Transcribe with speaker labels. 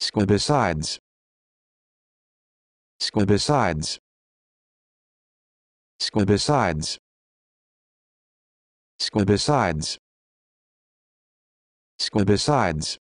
Speaker 1: Squibicides. Squibicides. Squibicides. Squibicides. Squibicides.